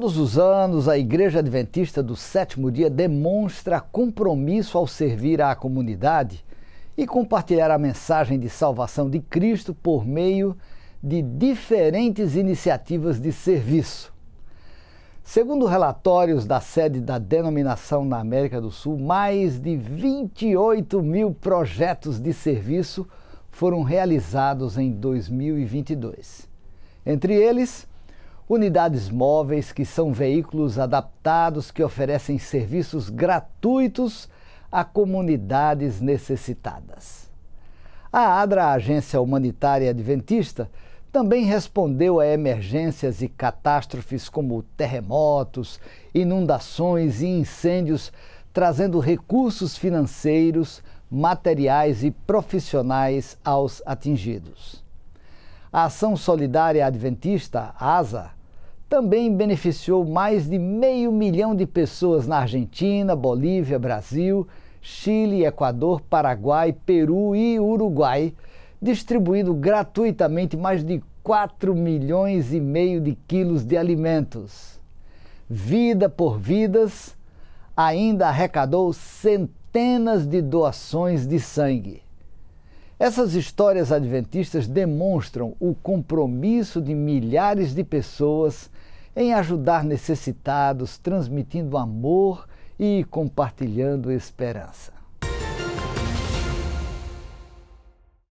Todos os anos, a Igreja Adventista do Sétimo Dia demonstra compromisso ao servir à comunidade e compartilhar a mensagem de salvação de Cristo por meio de diferentes iniciativas de serviço. Segundo relatórios da sede da denominação na América do Sul, mais de 28 mil projetos de serviço foram realizados em 2022. Entre eles, unidades móveis, que são veículos adaptados que oferecem serviços gratuitos a comunidades necessitadas. A ADRA, a Agência Humanitária Adventista, também respondeu a emergências e catástrofes como terremotos, inundações e incêndios, trazendo recursos financeiros, materiais e profissionais aos atingidos. A Ação Solidária Adventista, ASA, também beneficiou mais de meio milhão de pessoas na Argentina, Bolívia, Brasil, Chile, Equador, Paraguai, Peru e Uruguai, distribuindo gratuitamente mais de 4 milhões e meio de quilos de alimentos. Vida por Vidas ainda arrecadou centenas de doações de sangue. Essas histórias adventistas demonstram o compromisso de milhares de pessoas em ajudar necessitados, transmitindo amor e compartilhando esperança.